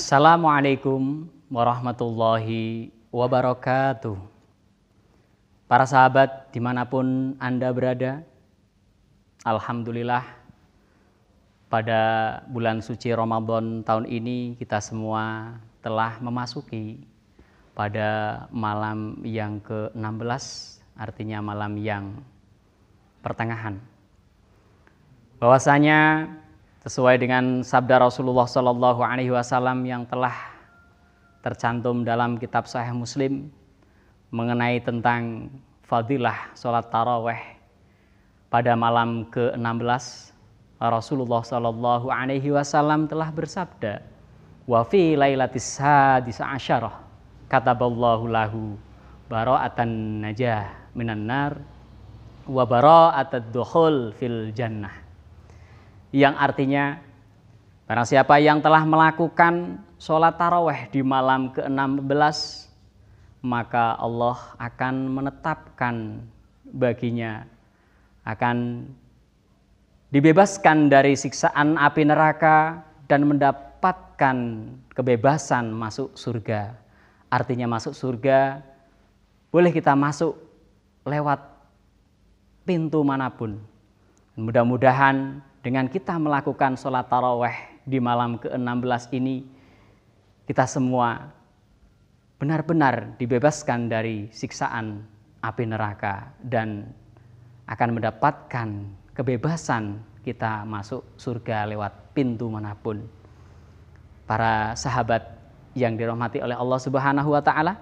Assalamualaikum warahmatullahi wabarakatuh. Para sahabat dimanapun Anda berada, Alhamdulillah pada bulan suci Ramadan tahun ini kita semua telah memasuki pada malam yang ke-16 artinya malam yang pertengahan. Bahwasanya sesuai dengan sabda Rasulullah Shallallahu Alaihi Wasallam yang telah tercantum dalam kitab Sahih Muslim mengenai tentang fadilah sholat taraweh pada malam ke-16 Rasulullah Shallallahu Alaihi Wasallam telah bersabda wa fi lailatis hadis asyarah Allahu lahu bara'atan najah minan nar wa bara'atad dukhul fil jannah yang artinya barang siapa yang telah melakukan sholat taraweh di malam ke-16 maka Allah akan menetapkan baginya akan dibebaskan dari siksaan api neraka dan mendapatkan kebebasan masuk surga. Artinya masuk surga boleh kita masuk lewat pintu manapun. Mudah-mudahan dengan kita melakukan sholat taraweh di malam ke-16 ini, kita semua benar-benar dibebaskan dari siksaan api neraka dan akan mendapatkan kebebasan kita masuk surga lewat pintu manapun. Para sahabat yang dirahmati oleh Allah Subhanahu wa taala,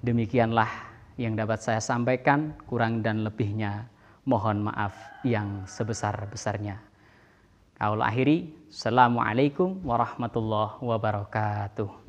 demikianlah yang dapat saya sampaikan, kurang dan lebihnya mohon maaf yang sebesar-besarnya. Kaulah akhiri. Assalamualaikum warahmatullahi wabarakatuh.